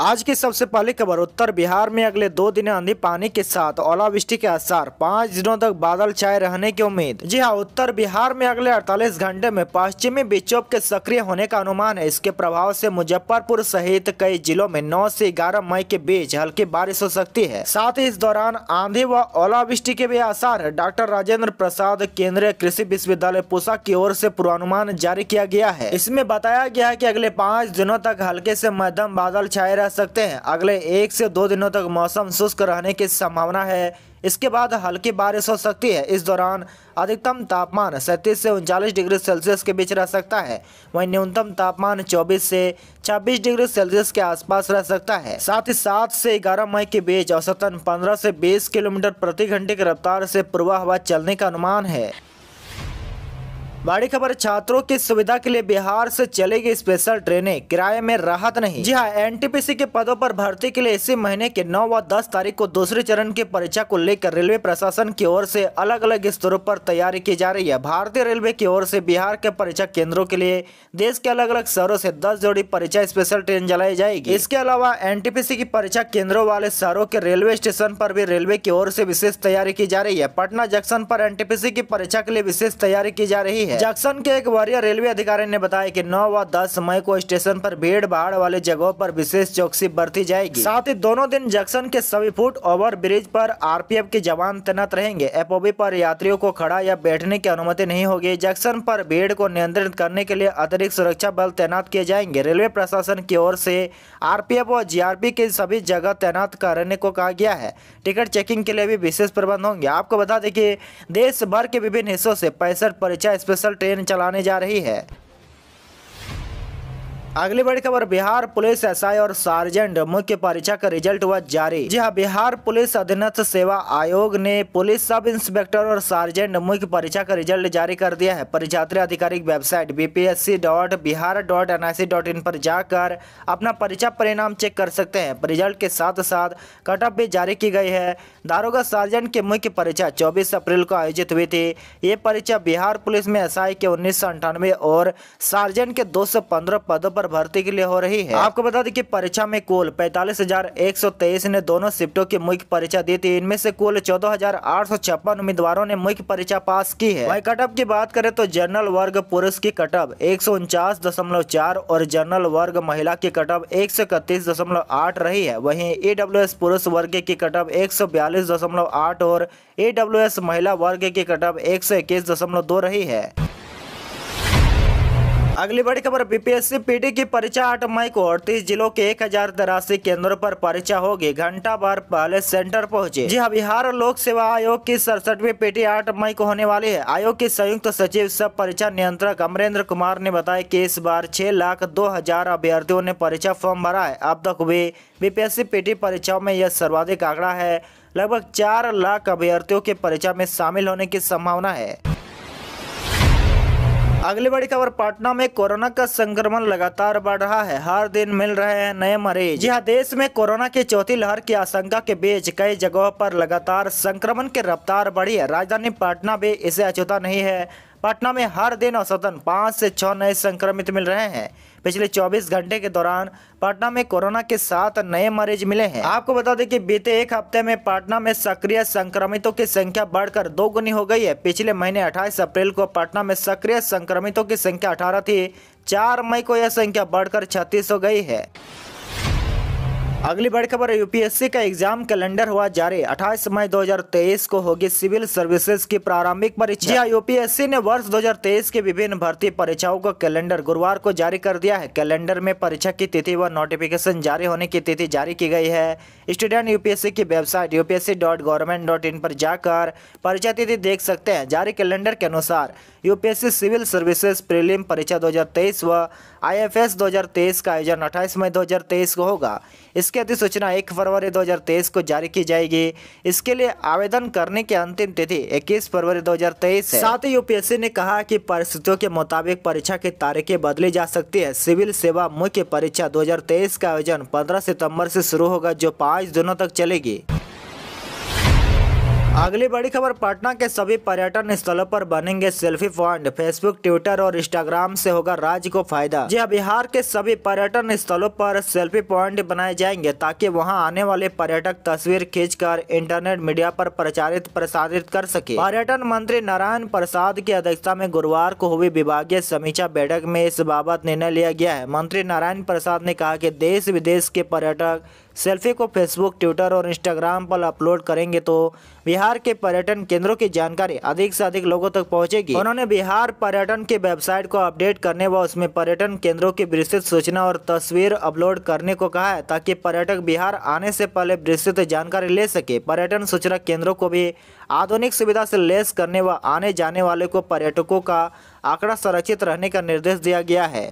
आज की सबसे पहली खबर उत्तर बिहार में अगले दो दिन आंधी पानी के साथ ओलावृष्टि के आसार पाँच दिनों तक बादल छाए रहने की उम्मीद जी हाँ उत्तर बिहार में अगले 48 घंटे में पश्चिमी विक्षोभ के सक्रिय होने का अनुमान है इसके प्रभाव से मुजफ्फरपुर सहित कई जिलों में 9 से 11 मई के बीच हल्की बारिश हो सकती है साथ ही इस दौरान आंधी व ओलावृष्टि के भी आसार है डॉक्टर राजेंद्र प्रसाद केंद्रीय कृषि विश्वविद्यालय पूसा की ओर से पूर्वानुमान जारी किया गया है इसमें बताया गया है की अगले पाँच दिनों तक हल्के ऐसी मध्यम बादल छाए रह सकते हैं अगले एक से दो दिनों तक मौसम शुष्क रहने की संभावना है इसके बाद हल्की बारिश हो सकती है इस दौरान अधिकतम तापमान सैंतीस से उनचालीस डिग्री सेल्सियस के बीच रह सकता है वहीं न्यूनतम तापमान 24 से 26 डिग्री सेल्सियस के आसपास रह सकता है साथ ही सात से ग्यारह मई के बीच औसतन 15 से 20 किलोमीटर प्रति घंटे की रफ्तार से पूर्वा हवा चलने का अनुमान है बड़ी खबर छात्रों की सुविधा के लिए बिहार से चलेगी स्पेशल ट्रेनें किराए में राहत नहीं जी हाँ एनटीपीसी के पदों पर भर्ती के लिए इसी महीने के 9 व 10 तारीख को दूसरे चरण की परीक्षा को लेकर रेलवे प्रशासन की ओर से अलग अलग स्तरों पर तैयारी की जा रही है भारतीय रेलवे की ओर से बिहार के परीक्षा केंद्रों के लिए देश के अलग अलग शहरों से दस जोड़ी परीक्षा स्पेशल ट्रेन चलाई जाएगी इसके अलावा एन की परीक्षा केंद्रों वाले शहरों के रेलवे स्टेशन पर भी रेलवे की ओर से विशेष तैयारी की जा रही है पटना जंक्शन पर एन की परीक्षा के लिए विशेष तैयारी की जा रही है है जंक्शन के एक वरीय रेलवे अधिकारी ने बताया कि 9 व 10 मई को स्टेशन पर भीड़ भाड़ वाले जगहों पर विशेष चौकसी बरती जाएगी साथ ही दोनों दिन जंक्शन के सभी फुट ओवर ब्रिज पर आरपीएफ के जवान तैनात रहेंगे एपओबी पर यात्रियों को खड़ा या बैठने की अनुमति नहीं होगी जंक्शन पर भीड़ को नियंत्रित करने के लिए अतिरिक्त सुरक्षा बल तैनात किए जाएंगे रेलवे प्रशासन की ओर से एफ और जीआरपी के सभी जगह तैनात करने को कहा गया है टिकट चेकिंग के लिए भी विशेष प्रबंध होंगे आपको बता दें कि देश भर के विभिन्न हिस्सों से पैंसठ परीक्षा स्पेशल स्पेशल ट्रेन चलाने जा रही है अगली बड़ी खबर बिहार पुलिस एसआई और सार्जेंट मुख्य परीक्षा का रिजल्ट हुआ जारी जी हाँ बिहार पुलिस अधीनस्थ सेवा आयोग ने पुलिस सब इंस्पेक्टर और सार्जेंट मुख्य परीक्षा का रिजल्ट जारी कर दिया है परीक्षात्री आधिकारिक website BPSC dot Bihar dot N I C dot in पर जाकर अपना परीक्षा परिणाम चेक कर सकते हैं रिजल्ट के साथ साथ कटअप भी जारी की गई है दारोगा सार्जेंट की मुख्य परीक्षा चौबीस अप्रैल को आयोजित हुई थी ये परीक्षा बिहार पुलिस में आई के उन्नीस और सार्जेंट के दो पदों पर पर भर्ती के लिए हो रही है आपको बता दें कि परीक्षा में कुल तेईस ने दोनों शिफ्टों की मुख्य परीक्षा दी थी इनमें से कुल चौदह उम्मीदवारों ने मुख्य परीक्षा पास की है वही कटअप की बात करें तो जनरल वर्ग पुरुष की कटअप एक और जनरल वर्ग महिला की कटअप एक रही है वही ए पुरुष वर्ग की कटअप एक और ए महिला वर्ग की कटअप एक रही है अगली बड़ी खबर बीपीएससी पीडी की परीक्षा आठ मई को अड़तीस जिलों के एक हजार तिरासी केंद्रों पर परीक्षा होगी घंटा भर पहले सेंटर पहुंचे जी हाँ बिहार लोक सेवा आयोग की सड़सठवीं पीटी आठ मई को होने वाली है आयोग के संयुक्त सचिव सब परीक्षा नियंत्रक अमरेंद्र कुमार ने बताया की इस बार छह लाख दो हजार अभ्यर्थियों ने परीक्षा फॉर्म भरा है अब तक हुई बीपीएससी पीटी परीक्षाओं में यह सर्वाधिक आंकड़ा है लगभग चार लाख अभ्यर्थियों के परीक्षा में शामिल होने की संभावना है अगली बड़ी खबर पटना में कोरोना का संक्रमण लगातार बढ़ रहा है हर दिन मिल रहे हैं नए मरीज यहाँ देश में कोरोना की चौथी लहर की आशंका के बीच कई जगहों पर लगातार संक्रमण की रफ्तार बढ़ी है राजधानी पटना भी इसे अछूता नहीं है पटना में हर दिन औसतन पाँच से छः नए संक्रमित मिल रहे हैं पिछले 24 घंटे के दौरान पटना में कोरोना के सात नए मरीज मिले हैं आपको बता दें कि बीते एक हफ्ते में पटना में सक्रिय संक्रमितों की संख्या बढ़कर दो गुनी हो गई है पिछले महीने 28 अप्रैल को पटना में सक्रिय संक्रमितों की संख्या अठारह थी चार मई को यह संख्या बढ़कर छत्तीस हो गई है अगली बड़ी खबर यूपीएससी का एग्जाम कैलेंडर हुआ जारी 28 मई 2023 को होगी सिविल सर्विसेज की प्रारंभिक परीक्षा हाँ, यूपीएससी ने वर्ष 2023 की विभिन्न भर्ती परीक्षाओं का कैलेंडर गुरुवार को जारी कर दिया है कैलेंडर में परीक्षा की तिथि व नोटिफिकेशन जारी होने की तिथि जारी की गई है स्टूडेंट यूपीएससी की वेबसाइट यूपीएससी पर जाकर परीक्षा तिथि देख सकते हैं जारी कैलेंडर के अनुसार यूपीएससी सिविल सर्विसेज प्रीलिम परीक्षा 2023 व आईएफएस 2023 का आयोजन 28 मई 2023 को होगा इसकी अधिसूचना 1 फरवरी 2023 को जारी की जाएगी इसके लिए आवेदन करने की अंतिम तिथि 21 फरवरी 2023 है साथ ही यूपीएससी ने कहा कि परिस्थितियों के मुताबिक परीक्षा की तारीखें बदली जा सकती है सिविल सेवा मुख्य परीक्षा दो का आयोजन पंद्रह सितम्बर से शुरू होगा जो पाँच दिनों तक चलेगी अगली बड़ी खबर पटना के सभी पर्यटन स्थलों पर बनेंगे सेल्फी पॉइंट फेसबुक ट्विटर और इंस्टाग्राम से होगा राज्य को फायदा जी बिहार के सभी पर्यटन स्थलों पर सेल्फी पॉइंट बनाए जाएंगे ताकि वहां आने वाले पर्यटक तस्वीर खींचकर इंटरनेट मीडिया पर प्रचारित प्रसारित कर सके पर्यटन मंत्री नारायण प्रसाद की अध्यक्षता में गुरुवार को हुई विभागीय समीक्षा बैठक में इस बाबत निर्णय लिया गया है मंत्री नारायण प्रसाद ने कहा की देश विदेश के पर्यटक सेल्फी को फेसबुक ट्विटर और इंस्टाग्राम पर अपलोड करेंगे तो बिहार के पर्यटन केंद्रों की जानकारी अधिक से अधिक लोगों तक पहुंचेगी उन्होंने बिहार पर्यटन की वेबसाइट को अपडेट करने व उसमें पर्यटन केंद्रों की विस्तृत सूचना और तस्वीर अपलोड करने को कहा है ताकि पर्यटक बिहार आने से पहले विस्तृत जानकारी ले सके पर्यटन सूचना केंद्रों को भी आधुनिक सुविधा से लेस करने व आने जाने वाले को पर्यटकों का आंकड़ा सुरक्षित रहने का निर्देश दिया गया है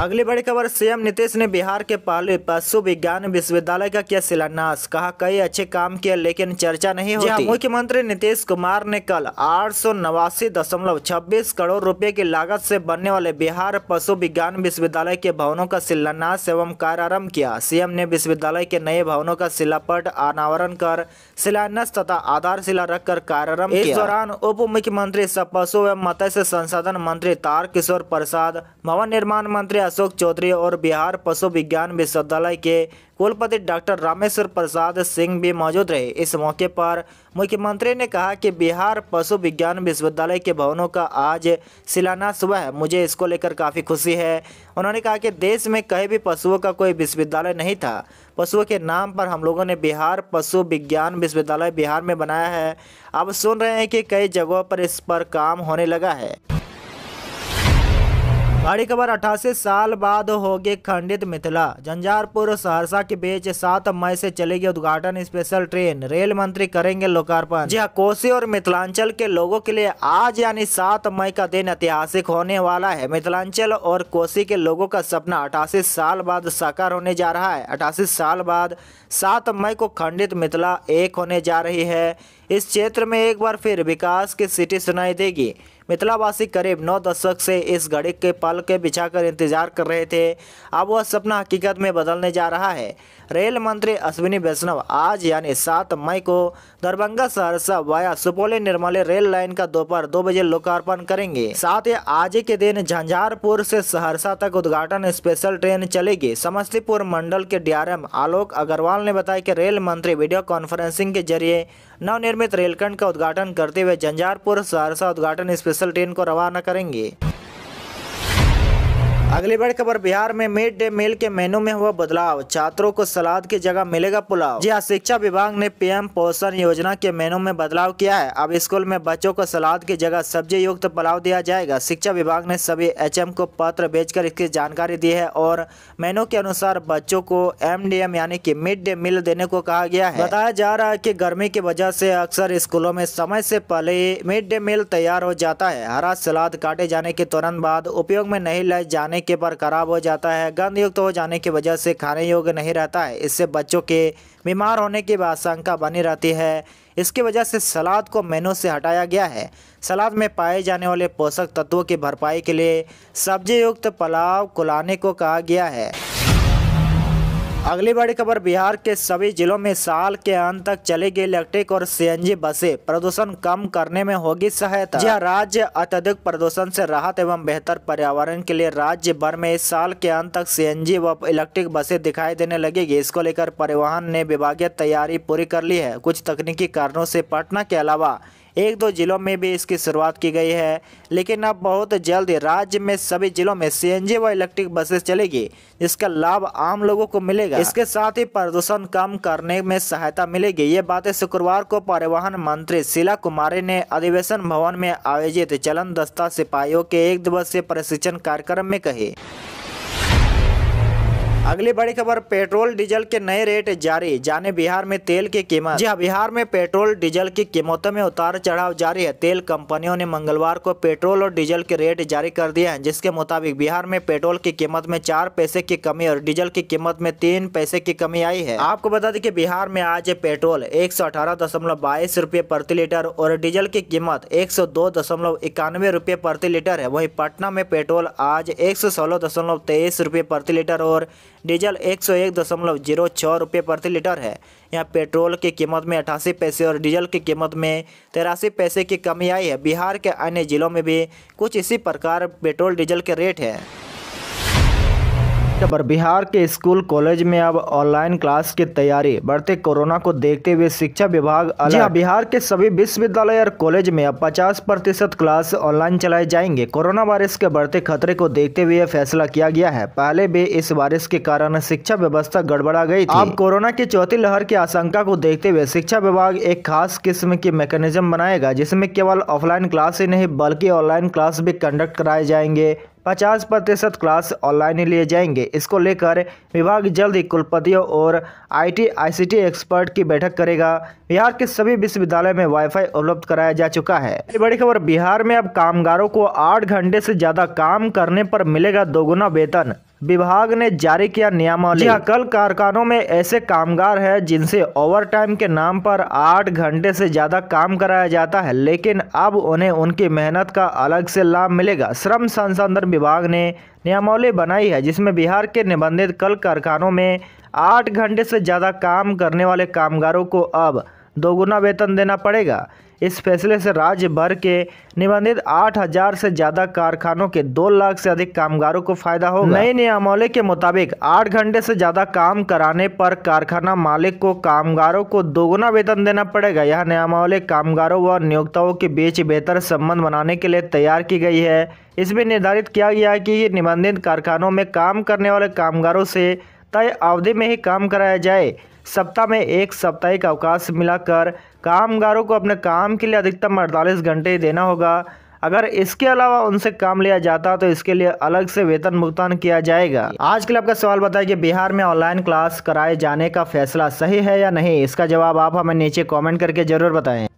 अगली बड़ी खबर सीएम नीतीश ने बिहार के पहले पशु विज्ञान विश्वविद्यालय का किया शिलान्यास कहा कई अच्छे काम किए लेकिन चर्चा नहीं हाँ, होती मुख्यमंत्री नीतीश कुमार ने कल आठ करोड़ रुपए की लागत से बनने वाले बिहार पशु विज्ञान विश्वविद्यालय के भवनों का शिलान्यास एवं कार्यारंभ किया सीएम ने विश्वविद्यालय के नए भवनों का शिलापट अनावरण कर शिलान्यास तथा आधारशिला रखकर कार्यारंभ इस दौरान उप मुख्यमंत्री पशु एवं मत्स्य संसाधन मंत्री तार किशोर प्रसाद भवन निर्माण मंत्री अशोक चौधरी और बिहार पशु विज्ञान विश्वविद्यालय के कुलपति डॉक्टर रामेश्वर प्रसाद सिंह भी मौजूद रहे इस मौके पर मुख्यमंत्री ने कहा कि बिहार पशु विज्ञान विश्वविद्यालय के भवनों का आज शिलान्यास हुआ है मुझे इसको लेकर काफ़ी खुशी है उन्होंने कहा कि देश में कहीं भी पशुओं का कोई विश्वविद्यालय नहीं था पशुओं के नाम पर हम लोगों ने बिहार पशु विज्ञान विश्वविद्यालय बिहार में बनाया है अब सुन रहे हैं कि कई जगहों पर इस पर काम होने लगा है बड़ी खबर अठासी साल बाद होगी खंडित मिथिला झंझारपुर सहरसा के बीच सात मई से चलेगी उद्घाटन स्पेशल ट्रेन रेल मंत्री करेंगे लोकार्पण जी हाँ, कोसी और मिथिलांचल के लोगों के लिए आज यानी सात मई का दिन ऐतिहासिक होने वाला है मिथिलांचल और कोसी के लोगों का सपना अठासी साल बाद साकार होने जा रहा है अठासी साल बाद सात मई को खंडित मिथिला एक होने जा रही है इस क्षेत्र में एक बार फिर विकास की सिटी सुनाई देगी मिथिलावासी करीब नौ दशक से इस घड़ी के पल के बिछाकर इंतजार कर रहे थे अब वह सपना हकीकत में बदलने जा रहा है रेल मंत्री अश्विनी वैष्णव आज यानी सात मई को Darbhanga Saharsa via Supaul Nirmali rail line का दोपहर दो बजे लोकार्पण करेंगे साथ ही आज के दिन झंझारपुर से सहरसा तक उद्घाटन स्पेशल ट्रेन चलेगी समस्तीपुर मंडल के डीआरएम आलोक अग्रवाल ने बताया कि रेल मंत्री वीडियो कॉन्फ्रेंसिंग के जरिए नवनिर्मित रेलखंड का उद्घाटन करते हुए झंझारपुर सहरसा उद्घाटन स्पेशल ट्रेन को रवाना करेंगे अगली बड़ी खबर बिहार में मिड डे मील के मेनू में हुआ बदलाव छात्रों को सलाद की जगह मिलेगा पुलाव जी हाँ शिक्षा विभाग ने पीएम पोषण योजना के मेनू में बदलाव किया है अब स्कूल में बच्चों को सलाद की जगह सब्जी युक्त पुलाव दिया जाएगा शिक्षा विभाग ने सभी एचएम को पत्र भेजकर इसकी जानकारी दी है और मेनू के अनुसार बच्चों को एम यानी की मिड डे मील देने को कहा गया है बताया जा रहा है की गर्मी की वजह ऐसी अक्सर स्कूलों में समय ऐसी पहले मिड डे मील तैयार हो जाता है हरा सलाद काटे जाने के तुरंत बाद उपयोग में नहीं लाए जाने के पर खराब हो जाता है गंध युक्त हो जाने की वजह से खाने योग्य नहीं रहता है इससे बच्चों के बीमार होने की आशंका बनी रहती है इसकी वजह से सलाद को मेनू से हटाया गया है सलाद में पाए जाने वाले पोषक तत्वों की भरपाई के लिए सब्जी युक्त पुलाव कुलाने को कहा गया है अगली बड़ी खबर बिहार के सभी जिलों में साल के अंत तक चलेगी इलेक्ट्रिक और सीएनजी बसें प्रदूषण कम करने में होगी सहायता यह हाँ, राज्य अत्यधिक प्रदूषण से राहत एवं बेहतर पर्यावरण के लिए राज्य भर में इस साल के अंत तक सीएनजी व इलेक्ट्रिक बसें दिखाई देने लगेगी इसको लेकर परिवहन ने विभागीय तैयारी पूरी कर ली है कुछ तकनीकी कारणों से पटना के अलावा एक दो जिलों में भी इसकी शुरुआत की गई है लेकिन अब बहुत जल्द राज्य में सभी जिलों में सीएनजी व इलेक्ट्रिक बसेस चलेगी जिसका लाभ आम लोगों को मिलेगा इसके साथ ही प्रदूषण कम करने में सहायता मिलेगी ये बातें शुक्रवार को परिवहन मंत्री शीला कुमारी ने अधिवेशन भवन में आयोजित चलन दस्ता सिपाहियों के एक दिवसीय प्रशिक्षण कार्यक्रम में कही अगली बड़ी खबर पेट्रोल डीजल के नए रेट जारी जाने बिहार में तेल की कीमत जी हाँ, बिहार में पेट्रोल डीजल की कीमतों में उतार चढ़ाव जारी है तेल कंपनियों ने मंगलवार को पेट्रोल और डीजल के रेट जारी कर दिए हैं जिसके मुताबिक बिहार में पेट्रोल की कीमत में चार पैसे की कमी और डीजल की कीमत में तीन पैसे की कमी आई है आपको बता दें की बिहार में आज पेट्रोल एक रुपए प्रति लीटर और डीजल की कीमत एक सौ प्रति लीटर है वही पटना में पेट्रोल आज एक रुपए प्रति लीटर और डीजल एक सौ एक दशमलव जीरो छः रुपये प्रति लीटर है यहाँ पेट्रोल की कीमत में अठासी पैसे और डीजल की कीमत में तिरासी पैसे की कमी आई है बिहार के अन्य जिलों में भी कुछ इसी प्रकार पेट्रोल डीजल के रेट है खबर बिहार के स्कूल कॉलेज में अब ऑनलाइन क्लास की तैयारी बढ़ते कोरोना को देखते हुए शिक्षा विभाग जी हाँ, बिहार के सभी विश्वविद्यालय और कॉलेज में अब 50 प्रतिशत क्लास ऑनलाइन चलाए जाएंगे कोरोना वायरस के बढ़ते खतरे को देखते हुए यह फैसला किया गया है पहले भी इस वायरस के कारण शिक्षा व्यवस्था गड़बड़ा गयी अब कोरोना की चौथी लहर की आशंका को देखते हुए शिक्षा विभाग एक खास किस्म की मैकेनिज्म बनाएगा जिसमे केवल ऑफलाइन क्लास ही नहीं बल्कि ऑनलाइन क्लास भी कंडक्ट कराए जाएंगे 50 प्रतिशत क्लास ऑनलाइन ही लिए जाएंगे इसको लेकर विभाग जल्द ही कुलपतियों और आईटी आईसीटी एक्सपर्ट की बैठक करेगा बिहार के सभी विश्वविद्यालय में वाईफाई उपलब्ध कराया जा चुका है बड़ी खबर बिहार में अब कामगारों को आठ घंटे से ज़्यादा काम करने पर मिलेगा दोगुना वेतन विभाग ने जारी किया नियमावली हाँ, कल कारखानों में ऐसे कामगार हैं जिनसे ओवरटाइम के नाम पर आठ घंटे से ज़्यादा काम कराया जाता है लेकिन अब उन्हें उनकी मेहनत का अलग से लाभ मिलेगा श्रम संसाधन विभाग ने नियमावली बनाई है जिसमें बिहार के निबंधित कल कारखानों में आठ घंटे से ज़्यादा काम करने वाले कामगारों को अब दोगुना वेतन देना पड़ेगा इस फैसले से राज्य भर के निबंधित 8000 से ज़्यादा कारखानों के 2 लाख से अधिक कामगारों को फायदा होगा नए नियमावली के मुताबिक 8 घंटे से ज़्यादा काम कराने पर कारखाना मालिक को कामगारों को दोगुना वेतन देना पड़ेगा यह नियमावली कामगारों व नियोक्ताओं के बीच बेहतर संबंध बनाने के लिए तैयार की गई है इसमें निर्धारित किया गया है कि निबंधित कारखानों में काम करने वाले कामगारों से तय अवधि में ही काम कराया जाए सप्ताह में एक साप्ताहिक अवकाश मिलाकर कामगारों को अपने काम के लिए अधिकतम अड़तालीस घंटे देना होगा अगर इसके अलावा उनसे काम लिया जाता तो इसके लिए अलग से वेतन भुगतान किया जाएगा आज के लिए आपका सवाल बताया कि बिहार में ऑनलाइन क्लास कराए जाने का फैसला सही है या नहीं इसका जवाब आप हमें नीचे कमेंट करके जरूर बताएं